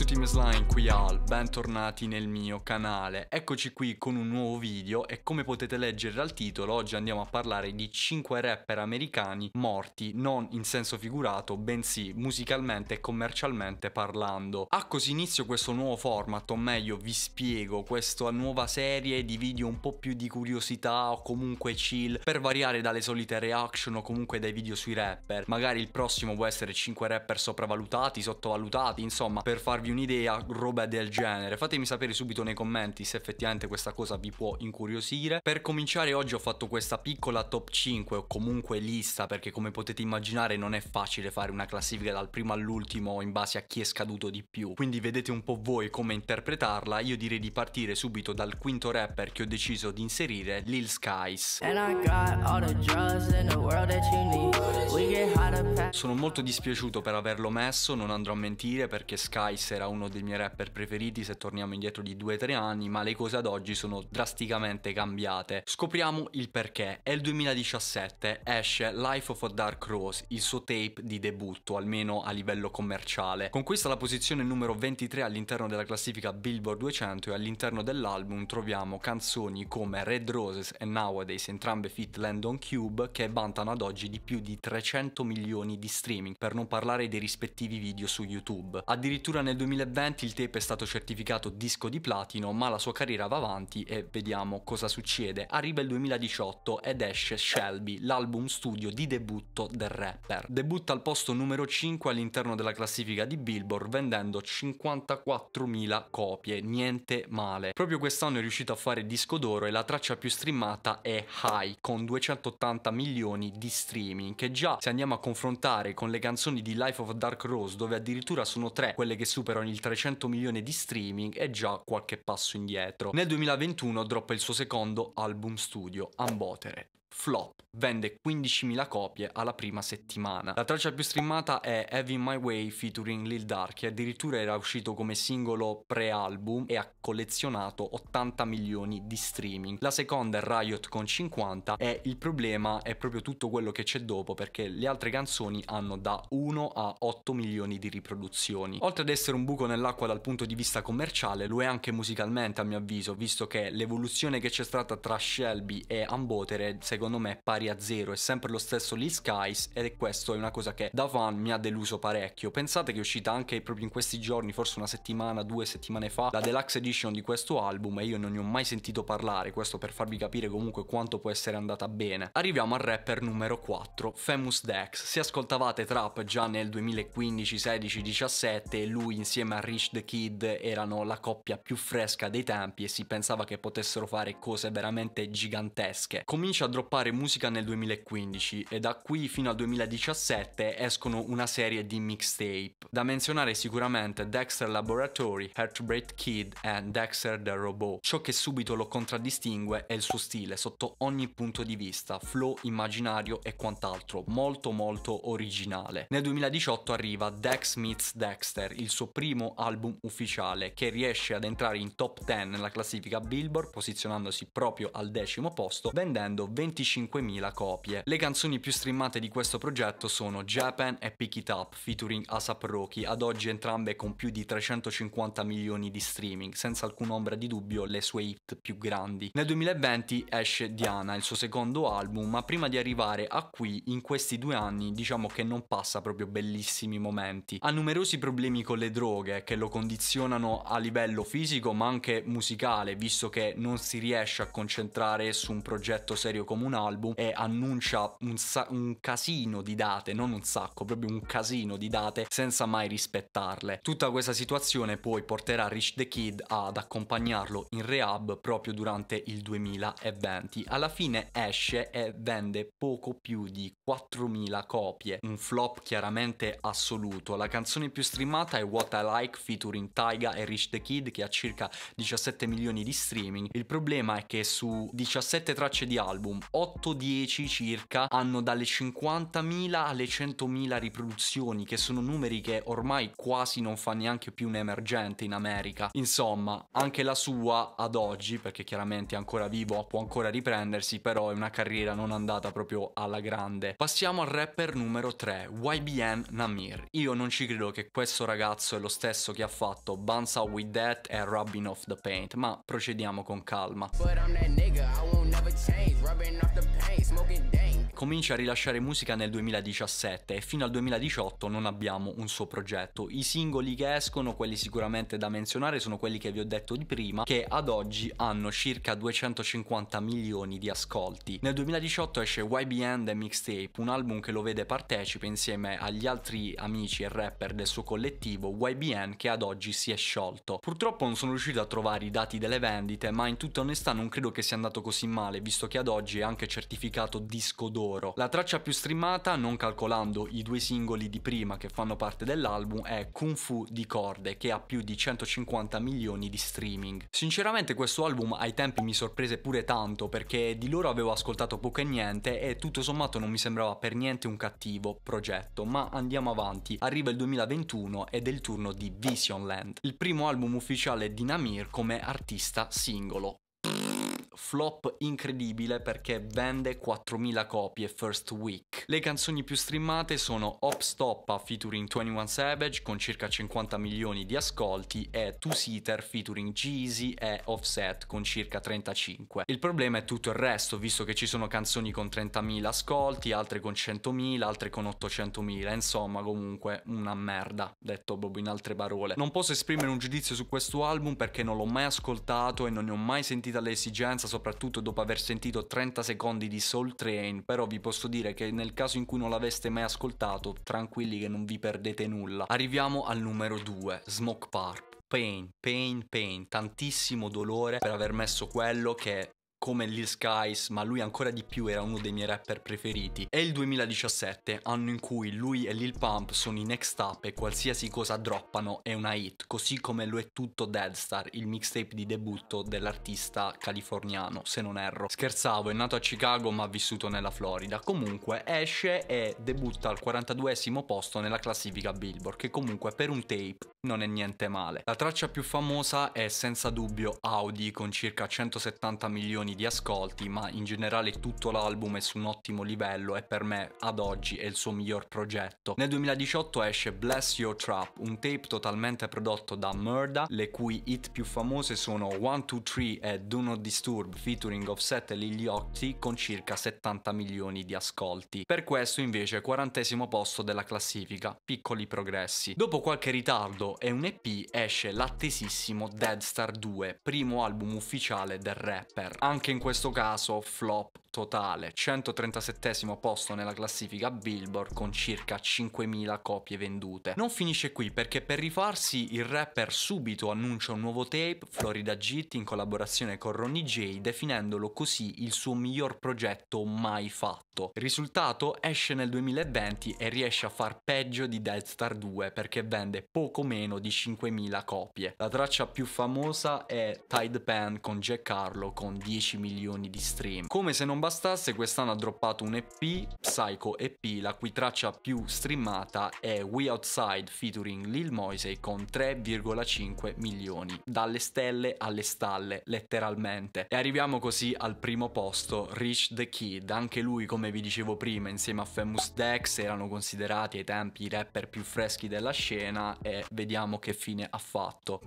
a to Team Slime, qui Al, bentornati nel mio canale. Eccoci qui con un nuovo video e come potete leggere dal titolo oggi andiamo a parlare di 5 rapper americani morti, non in senso figurato, bensì musicalmente e commercialmente parlando. a così inizio questo nuovo format, o meglio vi spiego, questa nuova serie di video un po' più di curiosità o comunque chill, per variare dalle solite reaction o comunque dai video sui rapper. Magari il prossimo può essere 5 rapper sopravvalutati, sottovalutati, insomma, per farvi farvi un'idea, roba del genere. Fatemi sapere subito nei commenti se effettivamente questa cosa vi può incuriosire. Per cominciare oggi ho fatto questa piccola top 5 o comunque lista perché come potete immaginare non è facile fare una classifica dal primo all'ultimo in base a chi è scaduto di più. Quindi vedete un po' voi come interpretarla. Io direi di partire subito dal quinto rapper che ho deciso di inserire, Lil Skies. And I got all the drugs in the world that you need. We get sono molto dispiaciuto per averlo messo, non andrò a mentire perché Skies era uno dei miei rapper preferiti se torniamo indietro di 2-3 anni, ma le cose ad oggi sono drasticamente cambiate. Scopriamo il perché. È il 2017, esce Life of a Dark Rose, il suo tape di debutto, almeno a livello commerciale. Con questa la posizione numero 23 all'interno della classifica Billboard 200 e all'interno dell'album troviamo canzoni come Red Roses e Nowadays, entrambe fit Landon Cube, che vantano ad oggi di più di 300 milioni milioni di streaming, per non parlare dei rispettivi video su YouTube. Addirittura nel 2020 il tape è stato certificato disco di platino, ma la sua carriera va avanti e vediamo cosa succede. Arriva il 2018 ed esce Shelby, l'album studio di debutto del rapper. Debutta al posto numero 5 all'interno della classifica di Billboard vendendo 54.000 copie, niente male. Proprio quest'anno è riuscito a fare disco d'oro e la traccia più streamata è High con 280 milioni di streaming che già se andiamo a confrontare con le canzoni di Life of Dark Rose, dove addirittura sono tre quelle che superano il 300 milioni di streaming, è già qualche passo indietro. Nel 2021 droppa il suo secondo album studio, Ambotere. Flop vende 15.000 copie alla prima settimana. La traccia più streamata è Heavy My Way featuring Lil Dark che addirittura era uscito come singolo pre-album e ha collezionato 80 milioni di streaming. La seconda è Riot con 50 e il problema è proprio tutto quello che c'è dopo perché le altre canzoni hanno da 1 a 8 milioni di riproduzioni. Oltre ad essere un buco nell'acqua dal punto di vista commerciale lo è anche musicalmente a mio avviso visto che l'evoluzione che c'è stata tra Shelby e Ambotere secondo secondo me è pari a zero, è sempre lo stesso Lil Skies ed è questo è una cosa che da fan mi ha deluso parecchio. Pensate che è uscita anche proprio in questi giorni, forse una settimana, due settimane fa, la deluxe edition di questo album e io non ne ho mai sentito parlare, questo per farvi capire comunque quanto può essere andata bene. Arriviamo al rapper numero 4, Famous Dex. Se ascoltavate Trap già nel 2015, 16, 17, lui insieme a Rich the Kid erano la coppia più fresca dei tempi e si pensava che potessero fare cose veramente gigantesche. Comincia a droppare droppare musica nel 2015 e da qui fino al 2017 escono una serie di mixtape. Da menzionare sicuramente Dexter Laboratory, Heartbreak Kid e Dexter the Robot. Ciò che subito lo contraddistingue è il suo stile sotto ogni punto di vista, flow immaginario e quant'altro, molto molto originale. Nel 2018 arriva Dex Meets Dexter, il suo primo album ufficiale che riesce ad entrare in top 10 nella classifica Billboard posizionandosi proprio al decimo posto vendendo 20 25.000 copie. Le canzoni più streamate di questo progetto sono Japan e Pick It Up featuring ASAP Rocky, ad oggi entrambe con più di 350 milioni di streaming, senza alcuna ombra di dubbio le sue hit più grandi. Nel 2020 esce Diana, il suo secondo album, ma prima di arrivare a qui, in questi due anni, diciamo che non passa proprio bellissimi momenti. Ha numerosi problemi con le droghe che lo condizionano a livello fisico ma anche musicale, visto che non si riesce a concentrare su un progetto serio comune un album e annuncia un, sa- un casino di date, non un sacco, proprio un casino di date senza mai rispettarle. Tutta questa situazione poi porterà Rich the Kid ad accompagnarlo in rehab proprio durante il 2020. Alla fine esce e vende poco più di 4.000 copie, un flop chiaramente assoluto. La canzone più streamata è What I Like featuring Taiga e Rich the Kid che ha circa 17 milioni di streaming. Il problema è che su 17 tracce di album, 8-10 circa hanno dalle 50.000 alle 100.000 riproduzioni, che sono numeri che ormai quasi non fa neanche più un emergente in America. Insomma, anche la sua ad oggi, perché chiaramente è ancora vivo, può ancora riprendersi, però è una carriera non andata proprio alla grande. Passiamo al rapper numero 3, YBN Namir. Io non ci credo che questo ragazzo è lo stesso che ha fatto Bounce Out With That e Rubbing Off The Paint, ma procediamo con calma. But I'm that nigga, I never change. Rubbing off the pain, smoking dank. comincia a rilasciare musica nel 2017 e fino al 2018 non abbiamo un suo progetto. I singoli che escono, quelli sicuramente da menzionare, sono quelli che vi ho detto di prima, che ad oggi hanno circa 250 milioni di ascolti. Nel 2018 esce YBN The Mixtape, un album che lo vede partecipe insieme agli altri amici e rapper del suo collettivo YBN che ad oggi si è sciolto. Purtroppo non sono riuscito a trovare i dati delle vendite, ma in tutta onestà non credo che sia andato così male, visto che ad oggi è anche certificato disco d'oro lavoro. La traccia più streamata, non calcolando i due singoli di prima che fanno parte dell'album, è Kung Fu di Corde, che ha più di 150 milioni di streaming. Sinceramente questo album ai tempi mi sorprese pure tanto perché di loro avevo ascoltato poco e niente e tutto sommato non mi sembrava per niente un cattivo progetto, ma andiamo avanti. Arriva il 2021 ed è il turno di Visionland, il primo album ufficiale di Namir come artista singolo flop incredibile perché vende 4.000 copie first week. Le canzoni più streamate sono Hop Stoppa featuring 21 Savage con circa 50 milioni di ascolti e Two Seater featuring Jeezy e Offset con circa 35. Il problema è tutto il resto, visto che ci sono canzoni con 30.000 ascolti, altre con 100.000, altre con 800.000, insomma comunque una merda, detto proprio in altre parole. Non posso esprimere un giudizio su questo album perché non l'ho mai ascoltato e non ne ho mai sentita l'esigenza abbastanza soprattutto dopo aver sentito 30 secondi di Soul Train, però vi posso dire che nel caso in cui non l'aveste mai ascoltato, tranquilli che non vi perdete nulla. Arriviamo al numero 2, Smoke Park pain, pain, pain, tantissimo dolore per aver messo quello che come Lil Skies, ma lui ancora di più era uno dei miei rapper preferiti, è il 2017, anno in cui lui e Lil Pump sono in next up e qualsiasi cosa droppano è una hit, così come lo è tutto Deadstar, il mixtape di debutto dell'artista californiano, se non erro. Scherzavo, è nato a Chicago ma ha vissuto nella Florida. Comunque esce e debutta al 42esimo posto nella classifica Billboard, che comunque per un tape non è niente male. La traccia più famosa è senza dubbio Audi con circa 170 milioni di ascolti, ma in generale tutto l'album è su un ottimo livello e per me ad oggi è il suo miglior progetto. Nel 2018 esce Bless Your Trap, un tape totalmente prodotto da Murda, le cui hit più famose sono 123 e Do Not Disturb featuring Offset e Lil Yachty con circa 70 milioni di ascolti. Per questo invece è quarantesimo posto della classifica, piccoli progressi. Dopo qualche ritardo e un EP esce l'attesissimo Dead Star 2, primo album ufficiale del rapper. Anche anche in questo caso flop totale, 137 posto nella classifica Billboard con circa 5.000 copie vendute. Non finisce qui perché per rifarsi il rapper subito annuncia un nuovo tape, Florida Jit, in collaborazione con Ronnie J, definendolo così il suo miglior progetto mai fatto. Il risultato esce nel 2020 e riesce a far peggio di Dead Star 2 perché vende poco meno di 5.000 copie. La traccia più famosa è Tide Pan con Jack Carlo con 10 milioni di stream. Come se non bastasse, quest'anno ha droppato un EP, Psycho EP, la cui traccia più streamata è We Outside featuring Lil Moise con 3,5 milioni. Dalle stelle alle stalle, letteralmente. E arriviamo così al primo posto, Rich the Kid. Anche lui, come vi dicevo prima, insieme a Famous Dex erano considerati ai tempi i rapper più freschi della scena e vediamo che fine ha fatto.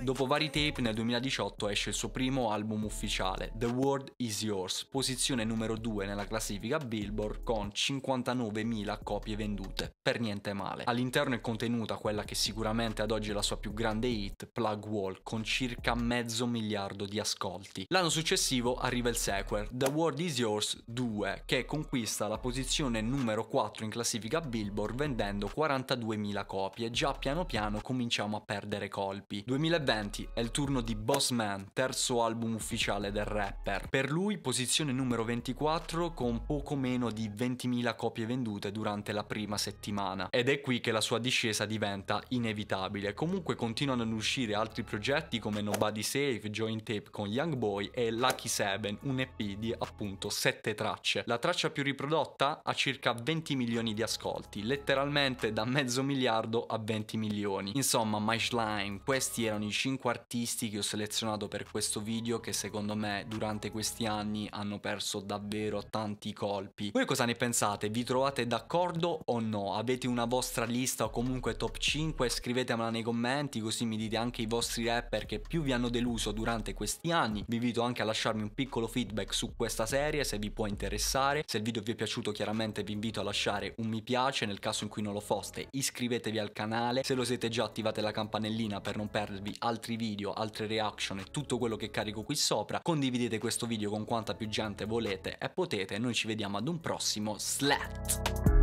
Dopo vari tape nel 2018 esce il suo primo album ufficiale, The World Is Yours, posizione numero 2 nella classifica Billboard con 59.000 copie vendute, per niente male. All'interno è contenuta quella che sicuramente ad oggi è la sua più grande hit, Plug Wall, con circa mezzo miliardo di ascolti. L'anno successivo arriva il sequel, The World Is Yours 2, che conquista la posizione numero 4 in classifica Billboard vendendo 42.000 copie, già piano piano piano cominciamo a perdere colpi. 2020 è il turno di Boss Man, terzo album ufficiale del rapper. Per lui posizione numero 24 con poco meno di 20.000 copie vendute durante la prima settimana. Ed è qui che la sua discesa diventa inevitabile. Comunque continuano ad uscire altri progetti come Nobody Safe, Joint Tape con Young Boy e Lucky 7, un EP di appunto 7 tracce. La traccia più riprodotta ha circa 20 milioni di ascolti, letteralmente da mezzo miliardo a 20 milioni canzoni. Insomma, My Slime, questi erano i 5 artisti che ho selezionato per questo video che secondo me durante questi anni hanno perso davvero tanti colpi. Voi cosa ne pensate? Vi trovate d'accordo o no? Avete una vostra lista o comunque top 5? Scrivetemela nei commenti così mi dite anche i vostri rapper che più vi hanno deluso durante questi anni. Vi invito anche a lasciarmi un piccolo feedback su questa serie se vi può interessare. Se il video vi è piaciuto chiaramente vi invito a lasciare un mi piace nel caso in cui non lo foste. Iscrivetevi al canale se lo siete avete già attivate la campanellina per non perdervi altri video, altre reaction e tutto quello che carico qui sopra, condividete questo video con quanta più gente volete e potete, noi ci vediamo ad un prossimo SLAT!